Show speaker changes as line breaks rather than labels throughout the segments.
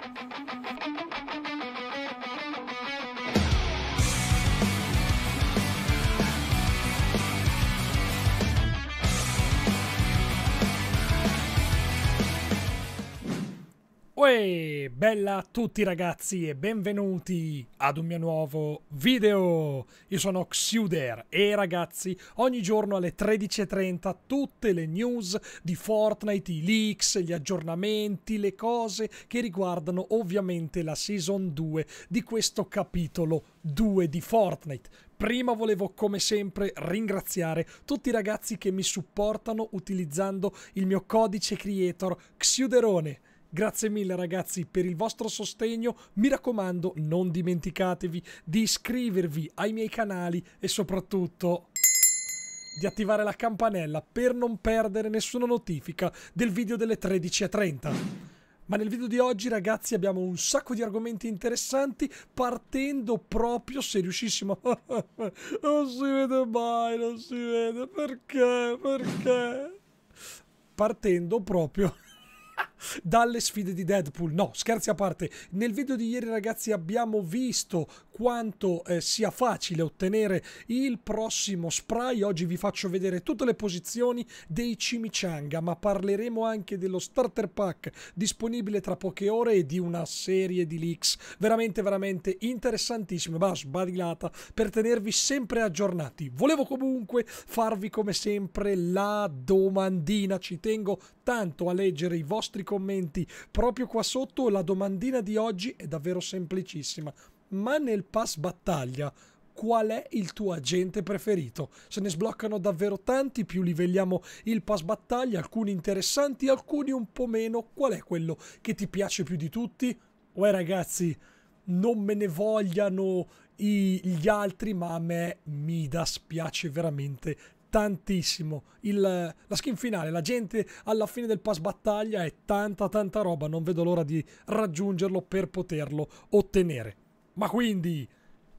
Thank you. Uè, bella a tutti ragazzi e benvenuti ad un mio nuovo video! Io sono Xuder e ragazzi, ogni giorno alle 13.30 tutte le news di Fortnite, i leaks, gli aggiornamenti, le cose che riguardano ovviamente la Season 2 di questo capitolo 2 di Fortnite. Prima volevo come sempre ringraziare tutti i ragazzi che mi supportano utilizzando il mio codice creator Xuderone Grazie mille ragazzi per il vostro sostegno, mi raccomando non dimenticatevi di iscrivervi ai miei canali e soprattutto di attivare la campanella per non perdere nessuna notifica del video delle 13.30. Ma nel video di oggi ragazzi abbiamo un sacco di argomenti interessanti partendo proprio se riuscissimo Non si vede mai, non si vede, perché, perché? Partendo proprio dalle sfide di Deadpool. No, scherzi a parte, nel video di ieri ragazzi abbiamo visto quanto eh, sia facile ottenere il prossimo spray. Oggi vi faccio vedere tutte le posizioni dei chimichanga, ma parleremo anche dello starter pack disponibile tra poche ore e di una serie di leaks veramente veramente interessantissime, ma sbadilata per tenervi sempre aggiornati. Volevo comunque farvi come sempre la domandina, ci tengo tanto a leggere i vostri commenti proprio qua sotto. La domandina di oggi è davvero semplicissima. Ma nel pass battaglia qual è il tuo agente preferito. Se ne sbloccano davvero tanti, più livelliamo il pass battaglia, alcuni interessanti, alcuni un po' meno. Qual è quello che ti piace più di tutti? Uè ragazzi, non me ne vogliano gli altri, ma a me Midas piace veramente tantissimo. Il, la skin finale, la gente alla fine del pass battaglia è tanta tanta roba, non vedo l'ora di raggiungerlo per poterlo ottenere. Ma quindi,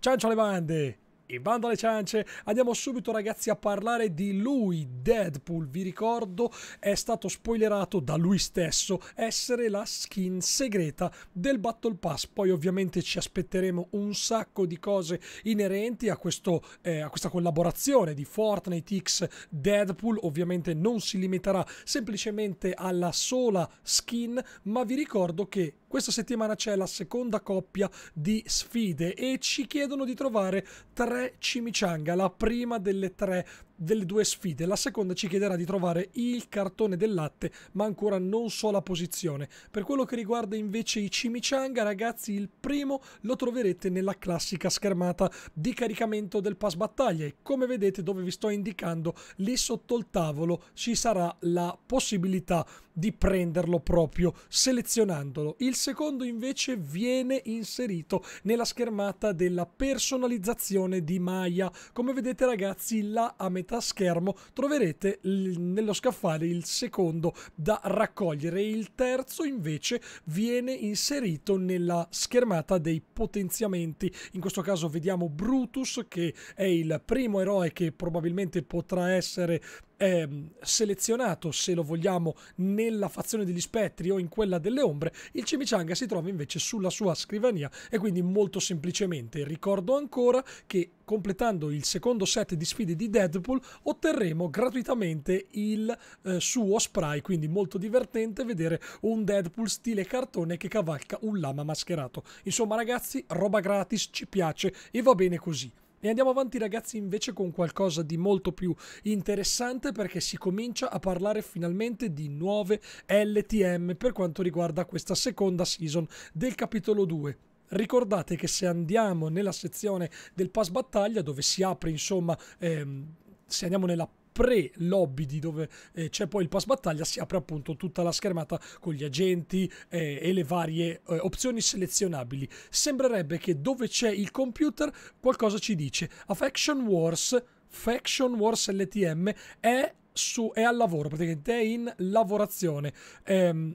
ciancio alle bande! E bando alle ciance, andiamo subito ragazzi a parlare di lui, Deadpool, vi ricordo è stato spoilerato da lui stesso essere la skin segreta del Battle Pass, poi ovviamente ci aspetteremo un sacco di cose inerenti a, questo, eh, a questa collaborazione di Fortnite X Deadpool, ovviamente non si limiterà semplicemente alla sola skin, ma vi ricordo che questa settimana c'è la seconda coppia di sfide e ci chiedono di trovare tre cimicianga, la prima delle tre delle due sfide. La seconda ci chiederà di trovare il cartone del latte, ma ancora non so la posizione. Per quello che riguarda invece i cimicianga, ragazzi, il primo lo troverete nella classica schermata di caricamento del pass battaglia e come vedete dove vi sto indicando, lì sotto il tavolo ci sarà la possibilità di prenderlo proprio selezionandolo. Il secondo invece viene inserito nella schermata della personalizzazione di Maya. Come vedete ragazzi là a metà schermo troverete nello scaffale il secondo da raccogliere il terzo invece viene inserito nella schermata dei potenziamenti. In questo caso vediamo Brutus che è il primo eroe che probabilmente potrà essere ehm, selezionato, se lo vogliamo, nella fazione degli spettri o in quella delle ombre, il chimichanga si trova invece sulla sua scrivania e quindi molto semplicemente ricordo ancora che completando il secondo set di sfide di Deadpool otterremo gratuitamente il eh, suo spray, quindi molto divertente vedere un Deadpool stile cartone che cavalca un lama mascherato. Insomma ragazzi, roba gratis, ci piace e va bene così. E andiamo avanti ragazzi invece con qualcosa di molto più interessante perché si comincia a parlare finalmente di nuove LTM per quanto riguarda questa seconda season del capitolo 2. Ricordate che se andiamo nella sezione del pass battaglia dove si apre insomma ehm, se andiamo nella pre-lobby di dove eh, c'è poi il pass battaglia si apre appunto tutta la schermata con gli agenti eh, e le varie eh, opzioni selezionabili. Sembrerebbe che dove c'è il computer qualcosa ci dice a Faction Wars, Faction Wars LTM è, su, è al lavoro, praticamente è in lavorazione. Ehm,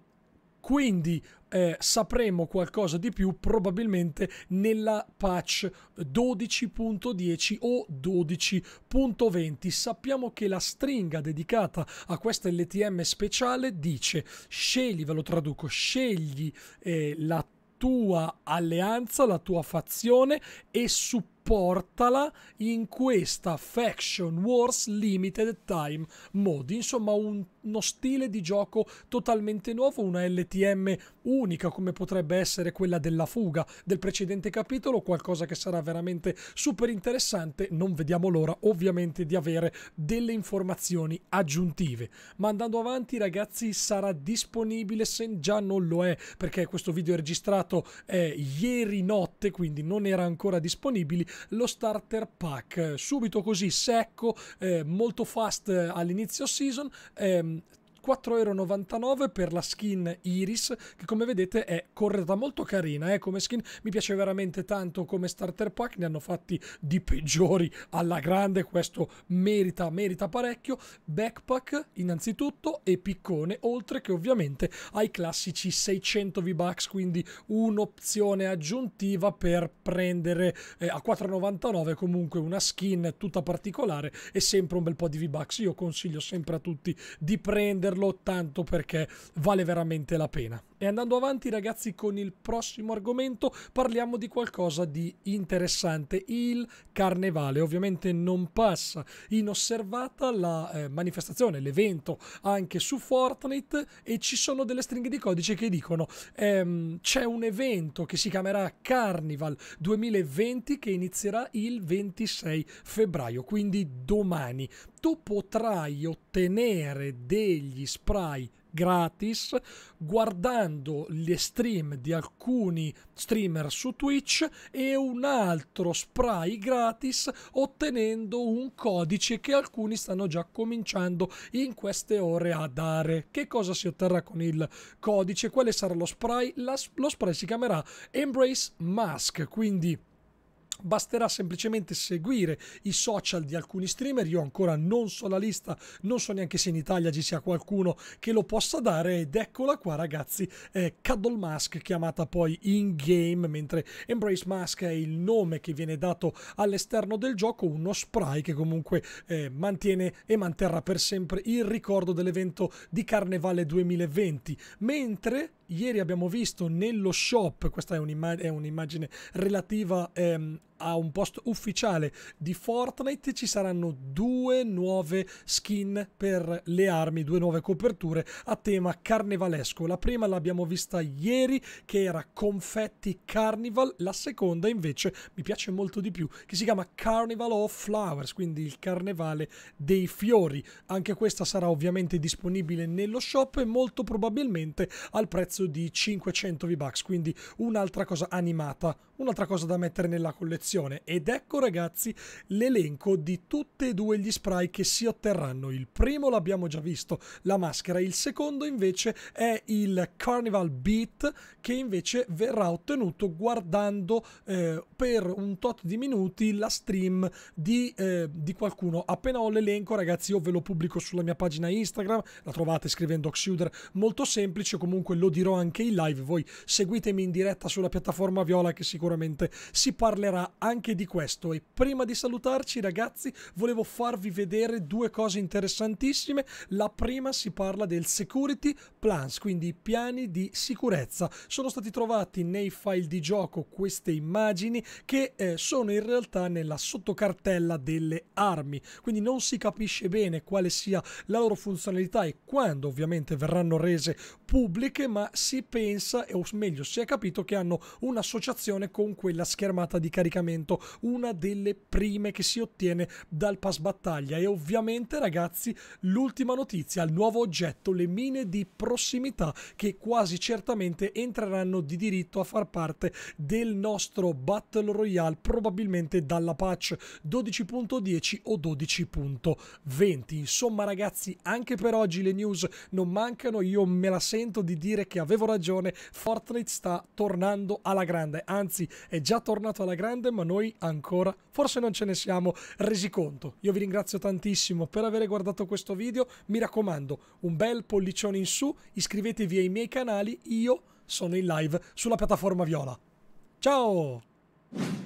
quindi eh, sapremo qualcosa di più probabilmente nella patch 12.10 o 12.20. Sappiamo che la stringa dedicata a questa LTM speciale dice scegli, ve lo traduco, scegli eh, la tua alleanza, la tua fazione e supporta portala in questa Faction Wars Limited Time Mode. Insomma, un, uno stile di gioco totalmente nuovo, una LTM unica come potrebbe essere quella della fuga del precedente capitolo, qualcosa che sarà veramente super interessante. Non vediamo l'ora, ovviamente, di avere delle informazioni aggiuntive. Ma andando avanti, ragazzi, sarà disponibile se già non lo è, perché questo video è registrato eh, ieri notte, quindi non era ancora disponibile lo starter pack, subito così secco, eh, molto fast eh, all'inizio season, ehm, 4,99€ per la skin Iris, che come vedete è corretta molto carina eh, come skin, mi piace veramente tanto come starter pack, ne hanno fatti di peggiori alla grande, questo merita, merita parecchio, backpack innanzitutto e piccone, oltre che ovviamente ai classici 600 V-Bucks, quindi un'opzione aggiuntiva per prendere eh, a 4,99€ comunque una skin tutta particolare e sempre un bel po' di V-Bucks, io consiglio sempre a tutti di prendere prenderlo tanto perché vale veramente la pena. E andando avanti ragazzi con il prossimo argomento parliamo di qualcosa di interessante, il carnevale. Ovviamente non passa inosservata la eh, manifestazione, l'evento anche su Fortnite e ci sono delle stringhe di codice che dicono ehm, c'è un evento che si chiamerà Carnival 2020 che inizierà il 26 febbraio, quindi domani. Tu potrai ottenere degli spray gratis guardando gli stream di alcuni streamer su Twitch e un altro spray gratis ottenendo un codice che alcuni stanno già cominciando in queste ore a dare. Che cosa si otterrà con il codice? Quale sarà lo spray? La, lo spray si chiamerà Embrace Mask, quindi basterà semplicemente seguire i social di alcuni streamer, io ancora non so la lista, non so neanche se in Italia ci sia qualcuno che lo possa dare ed eccola qua ragazzi, eh, Cuddle Mask chiamata poi in game, mentre Embrace Mask è il nome che viene dato all'esterno del gioco, uno spray che comunque eh, mantiene e manterrà per sempre il ricordo dell'evento di Carnevale 2020, mentre ieri abbiamo visto nello shop, questa è, un'immag- è un'immagine relativa ehm, a un post ufficiale di Fortnite ci saranno due nuove skin per le armi, due nuove coperture a tema carnevalesco. La prima l'abbiamo vista ieri che era Confetti Carnival, la seconda invece mi piace molto di più che si chiama Carnival of Flowers, quindi il carnevale dei fiori. Anche questa sarà ovviamente disponibile nello shop e molto probabilmente al prezzo di 500 V-Bucks, quindi un'altra cosa animata, un'altra cosa da mettere nella collezione descrizione ed ecco ragazzi l'elenco di tutti e due gli spray che si otterranno. Il primo l'abbiamo già visto, la maschera, il secondo invece è il Carnival Beat che invece verrà ottenuto guardando eh, per un tot di minuti la stream di, eh, di qualcuno. Appena ho l'elenco ragazzi io ve lo pubblico sulla mia pagina Instagram, la trovate scrivendo Oxuder, molto semplice, comunque lo dirò anche in live, voi seguitemi in diretta sulla piattaforma Viola che sicuramente si parlerà anche di questo. E prima di salutarci ragazzi volevo farvi vedere due cose interessantissime. La prima si parla del security plans, quindi i piani di sicurezza. Sono stati trovati nei file di gioco queste immagini che eh, sono in realtà nella sottocartella delle armi, quindi non si capisce bene quale sia la loro funzionalità e quando ovviamente verranno rese pubbliche, ma si pensa, o meglio si è capito, che hanno un'associazione con quella schermata di caricamento equipaggiamento, una delle prime che si ottiene dal pass battaglia. E ovviamente, ragazzi, l'ultima notizia, il nuovo oggetto, le mine di prossimità, che quasi certamente entreranno di diritto a far parte del nostro Battle Royale, probabilmente dalla patch 12.10 o 12.20. Insomma, ragazzi, anche per oggi le news non mancano, io me la sento di dire che avevo ragione, Fortnite sta tornando alla grande, anzi è già tornato alla grande, ma ma noi ancora forse non ce ne siamo resi conto. Io vi ringrazio tantissimo per aver guardato questo video, mi raccomando un bel pollicione in su, iscrivetevi ai miei canali, io sono in live sulla piattaforma Viola. Ciao!